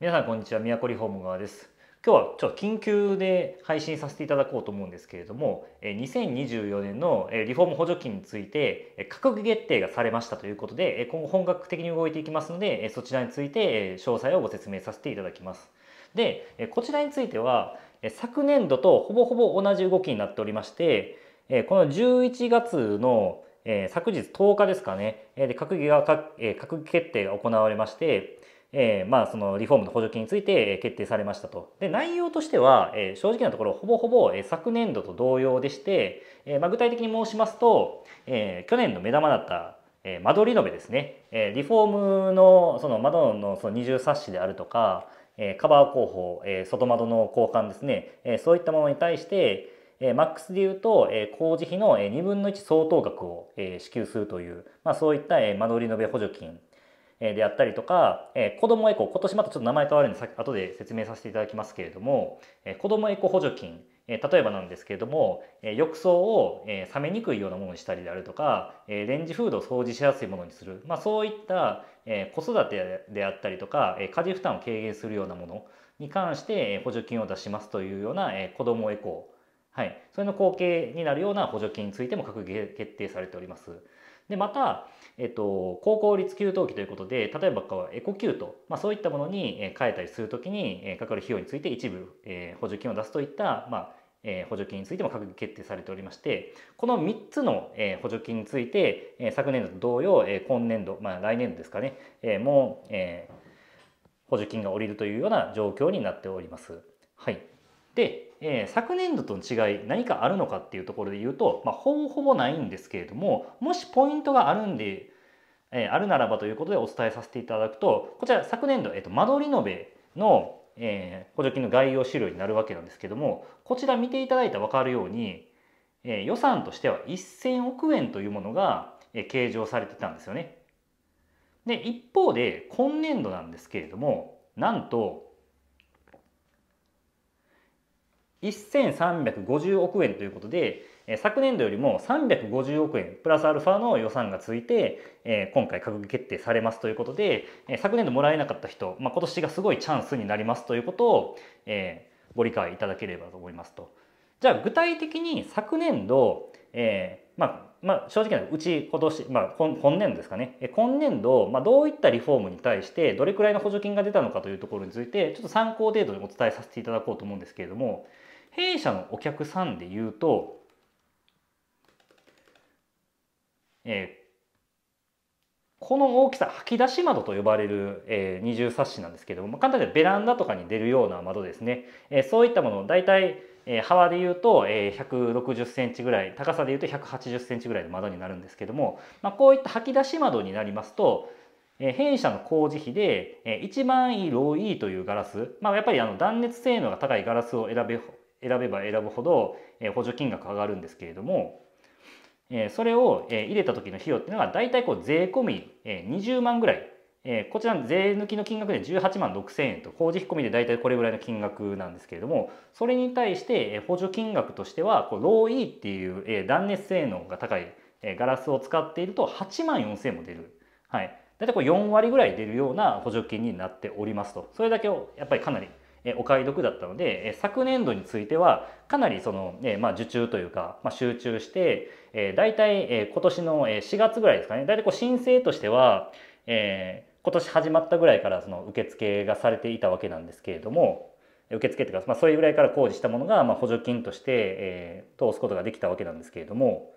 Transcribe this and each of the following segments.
皆さんこんにちは宮古リォーム側です今日はちょっと緊急で配信させていただこうと思うんですけれども2024年のリフォーム補助金について閣議決定がされましたということで今後本格的に動いていきますのでそちらについて詳細をご説明させていただきますでこちらについては昨年度とほぼほぼ同じ動きになっておりましてこの11月の昨日10日ですかね閣議が閣議決定が行われましてえー、まあ、そのリフォームの補助金について決定されましたと。で内容としては、えー、正直なところほぼほぼえ昨年度と同様でして、えーまあ、具体的に申しますと、えー、去年の目玉だったえ窓リノベですね、えー、リフォームのその窓のその二重サッシであるとか、えー、カバー工法、えー、外窓の交換ですね、えー、そういったものに対して、えー、マックスでいうと、えー、工事費の2分の1相当額を、えー、支給するという、まあ、そういった、えー、間取り延べ補助金であったりとか、え子供エコ今年またちょっと名前変わるんで後で説明させていただきますけれども、え子どもエコ補助金、え例えばなんですけれども、え浴槽を、え冷めにくいようなものにしたりであるとか、えレンジフードを掃除しやすいものにする、まあ、そういった、え子育てであったりとか、え家事負担を軽減するようなものに関して、え補助金を出しますというような、え子どもエコはい、それの後継になるような補助金についても閣議決定されております。でまた、えっと、高効率給湯器ということで例えばこうエコ給湯、まあ、そういったものに変えたりするときにかかる費用について一部、え補助金を出すといった、まあえ補助金についても閣議決定されておりましてこの3つの、え補助金について、え昨年度と同様、え今年度、まあ、来年度ですかね、えもう、え補助金が下りるというような状況になっております。はい、で、えー、昨年度との違い何かあるのかっていうところで言うと、まあ、ほぼほぼないんですけれどももしポイントがあるんで、えー、あるならばということでお伝えさせていただくとこちら昨年度、えーと、間取り延べの、えー、補助金の概要資料になるわけなんですけどもこちら見ていただいたら分かるように、えー、予算としては1,000億円というものが、えー、計上されてたんですよね。で一方で今年度なんですけれどもなんと1350億円ということで昨年度よりも350億円プラスアルファの予算がついて今回閣議決定されますということで昨年度もらえなかった人、まあ、今年がすごいチャンスになりますということをご理解いただければと思いますと。じゃあ具体的に昨年度、えー、まあまあ、正直なうち今年、まあ、今年度ですかね今年度、まあ、どういったリフォームに対してどれくらいの補助金が出たのかというところについてちょっと参考程度にお伝えさせていただこうと思うんですけれども弊社のお客さんで言うと、えー、この大きさ吐き出し窓と呼ばれる、えー、二重サッシなんですけども簡単にベランダとかに出るような窓ですね、えー、そういったものを大体、えー、幅で言うと、えー、160センチぐらい高さで言うと180センチぐらいの窓になるんですけども、まあ、こういった吐き出し窓になりますと弊社の工事費で一番いいローいというガラス、まあ、やっぱりあの断熱性能が高いガラスを選べ選べば選ぶほど補助金額上がるんですけれどもそれを入れた時の費用っていうのが大体こう税込み20万ぐらいこちらの税抜きの金額で18万6,000円と工事費込みで大体これぐらいの金額なんですけれどもそれに対して補助金額としてはこうローイーっていう断熱性能が高いガラスを使っていると8万4,000円も出る。はい大体こう4割ぐらい出るような補助金になっておりますとそれだけをやっぱりかなりお買い得だったので昨年度についてはかなりその、まあ、受注というか、まあ、集中して、えー、大体今年の4月ぐらいですかね大体こう申請としては、えー、今年始まったぐらいからその受付がされていたわけなんですけれども受付というか、まあ、それぐらいから工事したものが、まあ、補助金として、えー、通すことができたわけなんですけれども。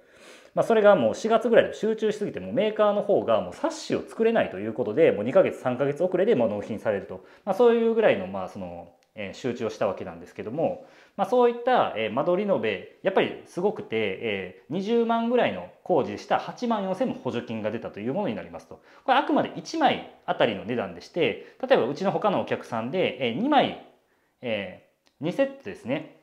まあ、それがもう4月ぐらいで集中しすぎてもメーカーの方がもう冊子を作れないということでもう2ヶ月3ヶ月遅れでも納品されると、まあ、そういうぐらいのまあその集中をしたわけなんですけども、まあ、そういった間取りのべやっぱりすごくて20万ぐらいの工事した8万4,000も補助金が出たというものになりますとこれあくまで1枚あたりの値段でして例えばうちの他のお客さんで2枚2セットですね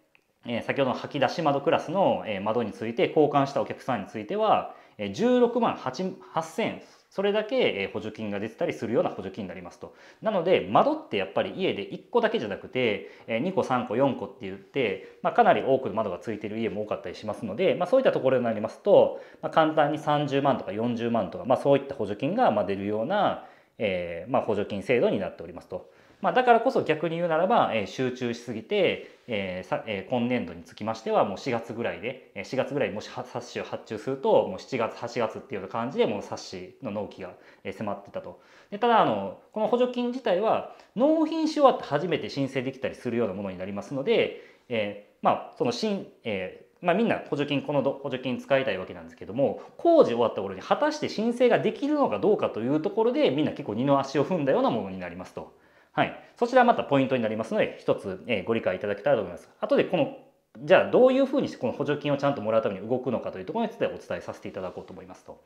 え先ほどの吐き出し窓クラスの窓について交換したお客さんについては16万8000円それだけ補助金が出てたりするような補助金になりますと。なので窓ってやっぱり家で1個だけじゃなくて2個3個4個って言って、まあ、かなり多くの窓がついてる家も多かったりしますので、まあ、そういったところになりますと、まあ、簡単に30万とか40万とか、まあ、そういった補助金が出るような、えー、ま補助金制度になっておりますと。まあ、だからこそ逆に言うならば、え集中しすぎて、えー、さえー、今年度につきましてはもう4月ぐらいで4月ぐらいもし冊子を発注するともう7月8月っていうような感じでもう冊子の納期が迫ってたとでただあのこの補助金自体は納品し終わって初めて申請できたりするようなものになりますので、えー、まあその新、えまあ、みんな補助金この補助金使いたいわけなんですけども工事終わった頃に果たして申請ができるのかどうかというところでみんな結構二の足を踏んだようなものになりますと。はい。そちらまたポイントになりますので、一つ、えご理解いただけたらと思います。後でこの、じゃあどういうふうにしてこの補助金をちゃんともらうために動くのかというところについてお伝えさせていただこうと思いますと。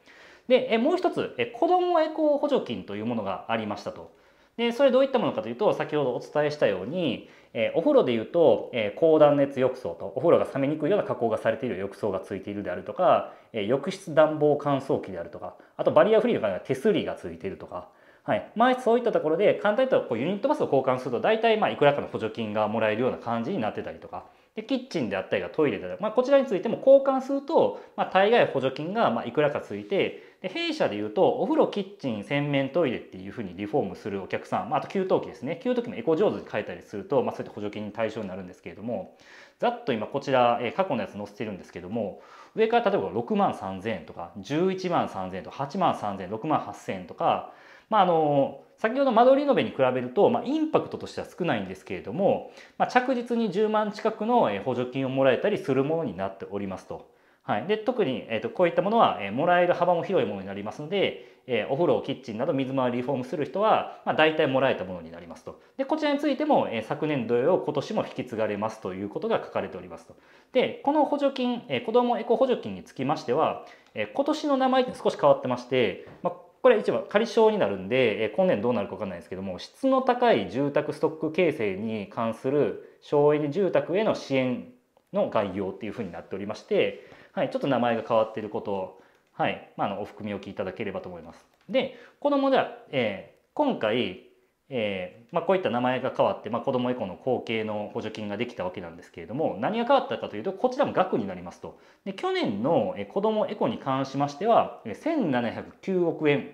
で、えもう一つ、え子どもエコー補助金というものがありましたと。でそれどういったものかというと先ほどお伝えしたように、えお風呂でいうと、え高断熱浴槽とお風呂が冷めにくいような加工がされている浴槽がついているであるとか、え浴室暖房乾燥機であるとかあとバリアフリーの手すりがついているとかはい、まあそういったところで簡単に言ったらこうユニットバスを交換すると大体まあいくらかの補助金がもらえるような感じになってたりとか。でキッチンであったりがトイレであったり、まあ、こちらについても交換すると、まあ、大概補助金がまあいくらかついてで弊社でいうとお風呂キッチン洗面トイレっていうふうにリフォームするお客さん、まあ、あと給湯器ですね給湯器もエコ上手に変えたりすると、まあ、そういった補助金に対象になるんですけれどもざっと今こちら、え過去のやつ載せてるんですけども上から例えば6万3000円とか11万3000円とか8万3000円6万8000円とかまあ、あの先ほど間取り延べに比べると、まあ、インパクトとしては少ないんですけれども、まあ、着実に10万近くの補助金をもらえたりするものになっておりますと。はい、で特に、えー、とこういったものは、えー、もらえる幅も広いものになりますので、えー、お風呂キッチンなど水回りリフォームする人は、まあ、大体もらえたものになりますとでこちらについても、えー、昨年土曜今年も引き継がれますということが書かれておりますとでこの補助金、えー、子どもエコ補助金につきましては、えー、今年の名前って少し変わってまして、まあこれ一番仮称になるんで今年どうなるか分かんないですけども質の高い住宅ストック形成に関する省エネ住宅への支援の概要っていうふうになっておりまして、はい、ちょっと名前が変わっていることを、はいまあ、のお含みおきいただければと思います。でこのモデル、えー、今回えーまあ、こういった名前が変わって、まあ、子どもエコの後継の補助金ができたわけなんですけれども何が変わったかというとこちらも額になりますとで去年の子どもエコに関しましては1709億円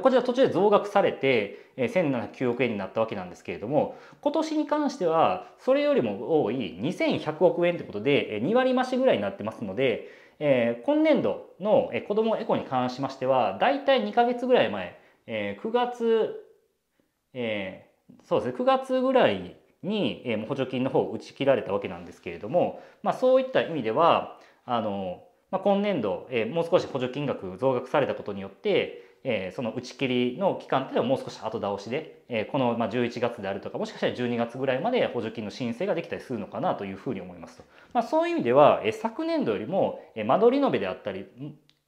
こちら途中で増額されて1709億円になったわけなんですけれども今年に関してはそれよりも多い2100億円ということで2割増しぐらいになってますので、えー、今年度の子どもエコに関しましてはだいたい2ヶ月ぐらい前、えー、9月えー、そうですね9月ぐらいに、えー、補助金の方を打ち切られたわけなんですけれども、まあ、そういった意味ではあの、まあ、今年度、えー、もう少し補助金額増額されたことによって、えー、その打ち切りの期間というのはもう少し後倒しで、えー、このまあ11月であるとかもしかしたら12月ぐらいまで補助金の申請ができたりするのかなというふうに思いますと、まあ、そういう意味では、えー、昨年度よりも、えー、間取り延べであったり、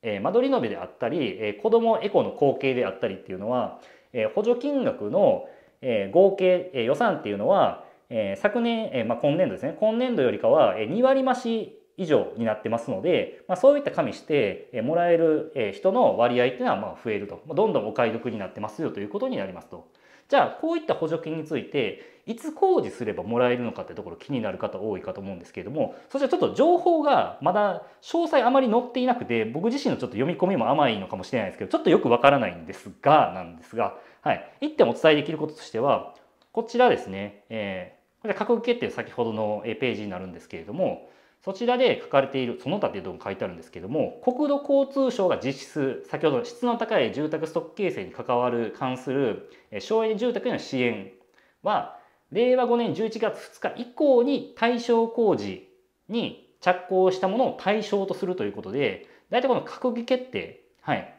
えー、間取り延べであったり、えー、子どもエコの後継であったりっていうのは、え補助金額の、え合計、え予算っていうのは、え昨年、えまあ、今年度ですね今年度よりかは2割増し以上になってますので、まあ、そういった加味してもらえる人の割合っていうのはまあ増えるとどんどんお買い得になってますよということになりますと。じゃあこういった補助金についていつ工事すればもらえるのかってところ気になる方多いかと思うんですけれどもそちらちょっと情報がまだ詳細あまり載っていなくて僕自身のちょっと読み込みも甘いのかもしれないですけどちょっとよくわからないんですがなんですが、はい、1点お伝えできることとしてはこちらですね、えー、これ価格決定先ほどのページになるんですけれどもそちらで書かれているその他というとこ書いてあるんですけども国土交通省が実施する先ほど質の高い住宅ストック形成に関わる関する省エネ住宅への支援は令和5年11月2日以降に対象工事に着工したものを対象とするということで大体この閣議決定、はい、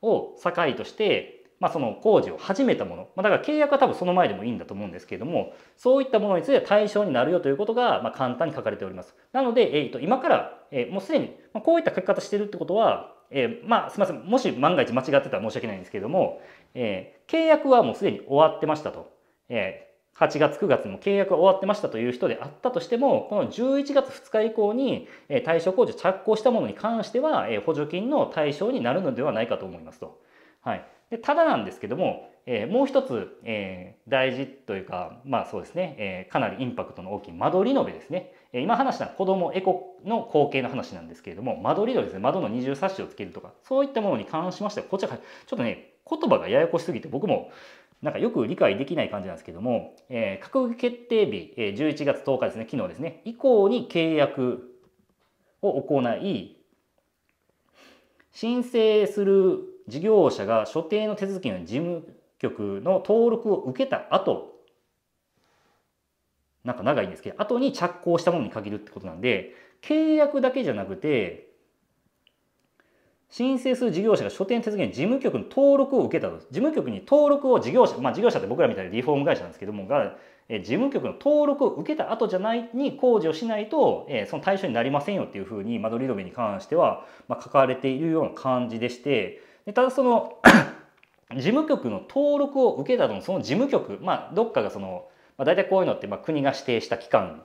を境としてまあ、その工事を始めたもの、まあ、だから契約は多分その前でもいいんだと思うんですけれどもそういったものについては対象になるよということがま簡単に書かれておりますなので、えー、と今から、えもうすでにこういった書き方してるってことは、えー、まあすみませんもし万が一間違ってたら申し訳ないんですけれども、えー、契約はもうすでに終わってましたと、えー8月9月も契約は終わってましたという人であったとしてもこの11月2日以降に対象工事を着工したものに関しては補助金の対象になるのではないかと思いますと。はい、でただなんですけども、えー、もう一つ、えー、大事というか、まあそうですね、えー、かなりインパクトの大きい間取りのべですね。えー、今話した子供エコの光景の話なんですけれども、間取りのですね、窓の二重サッシをつけるとか、そういったものに関しましては、こちらちょっとね、言葉がややこしすぎて僕もなんかよく理解できない感じなんですけども、えー、閣議決定日、えー、11月10日ですね、昨日ですね、以降に契約を行い、申請する事業者が所定の手続きの事務局の登録を受けた後なんか長いんですけど後に着工したものに限るってことなんで契約だけじゃなくて申請する事業者が所定手続きに事務局の登録を受けたと事務局に登録を事業者まあ事業者って僕らみたいなリフォーム会社なんですけどもが事務局の登録を受けた後じゃないに工事をしないと、えその対象になりませんよっていうふうに間取り止めに関しては、ま書かれているような感じでしてでただその 事務局の登録を受けたのその事務局、まあ、どっかがその、まあ、大体こういうのって、まあ、国が指定した機関、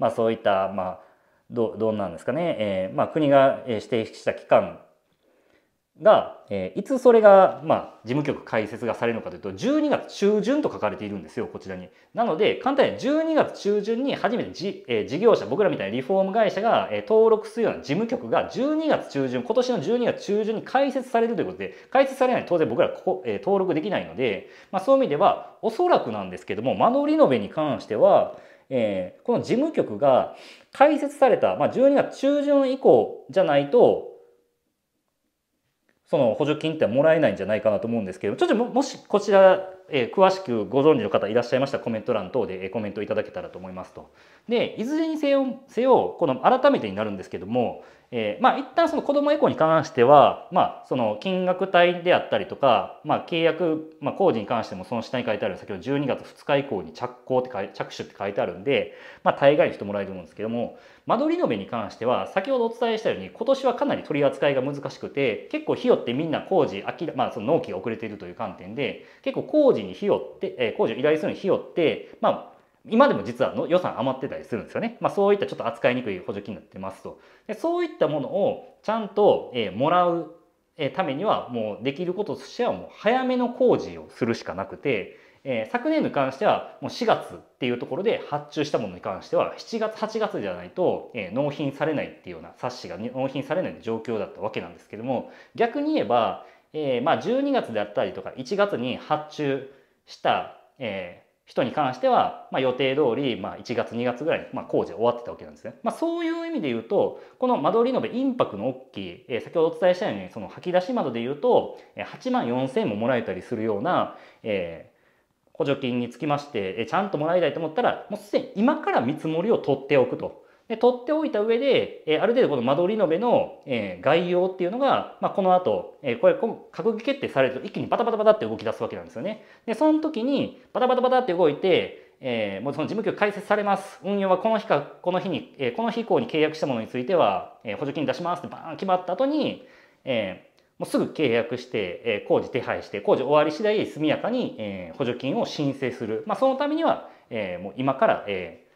まあ、そういった、まあ、どどんなんですかね、えーまあ、国が指定した機関が、えー、いつそれが、まあ、事務局開設がされるのかというと、12月中旬と書かれているんですよ、こちらに。なので、簡単に12月中旬に初めてじ、えー、事業者、僕らみたいなリフォーム会社が、えー、登録するような事務局が12月中旬、今年の12月中旬に開設されるということで、開設されないと当然僕らここ、えー、登録できないので、まあ、そういう意味では、おそらくなんですけども、間取り延べに関しては、えー、この事務局が開設された、まあ、12月中旬以降じゃないと、その補助金ってもらえないんじゃないかなと思うんですけどちょっともしこちらえ詳しくご存知の方いらっしゃいましたらコメント欄等でコメントいただけたらと思いますと。でいずれにせよせよこの改めてになるんですけども、えー、まあ一旦その子どもエコに関しては、まあ、その金額帯であったりとか、まあ、契約、まあ、工事に関してもその下に書いてある先ほど12月2日以降に着工って着手って書いてあるんで、まあ、大概にしてもらえると思うんですけども間取り延べに関しては先ほどお伝えしたように今年はかなり取り扱いが難しくて結構費用ってみんな工事まあ、その納期が遅れているという観点で結構工事事に費用って、え工事を依頼するに費用って、まあ、今でも実はの予算余ってたりするんですよね。まあ、そういったちょっと扱いにくい補助金になってますと。でそういったものをちゃんと、えもらうためにはもうできることとしてはもう早めの工事をするしかなくて、えー、昨年に関してはもう4月っていうところで発注したものに関しては7月8月じゃないと、えー、納品されないっていうような冊子が納品されない状況だったわけなんですけども逆に言えば、えー、まあ、12月であったりとか1月に発注した、えー、人に関しては、まあ、予定通り、まあ、1月2月ぐらいに、ま工事終わってたわけなんですね。まそういう意味で言うとこの間取り延べインパクトの大きい、えー、先ほどお伝えしたようにその吐き出し窓で言うと8万4,000ももらえたりするような、え補助金につきまして、えちゃんともらいたいと思ったらもうすでに今から見積もりを取っておくとで取っておいた上で、えある程度この間取り延べの、え概要っていうのが、まあ、この後、えこれ閣議決定されると一気にバタバタバタって動き出すわけなんですよね。でその時にバタバタバタって動いて、えー、もうその事務局開設されます。運用はこの日か、この日に、えこの日以降に契約したものについては、え補助金出しますってバーン決まった後に、えもうすぐ契約して、え工事手配して、工事終わり次第速やかに、え補助金を申請する。まあ、そのためには、えもう今から、えー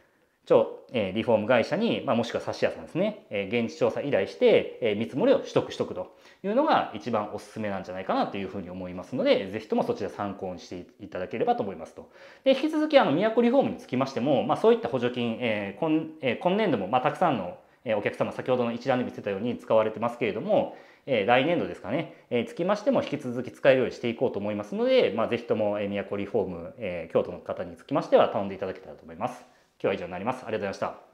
超リフォーム会社に、まあ、もしくは差し屋さんですね、現地調査依頼して、見積もりを取得しとくというのが一番おすすめなんじゃないかなというふうに思いますので、ぜひともそちら参考にしていただければと思いますと。で、引き続き、あの、都リフォームにつきましても、まあ、そういった補助金、えー、今えー、今年度も、まあ、たくさんのお客様、先ほどの一覧で見せたように使われてますけれども、え来年度ですかね、えつきましても引き続き使えるようにしていこうと思いますので、まあ、ぜひとも、えー、都リフォーム、え京都の方につきましては頼んでいただけたらと思います。今日は以上になります。ありがとうございました。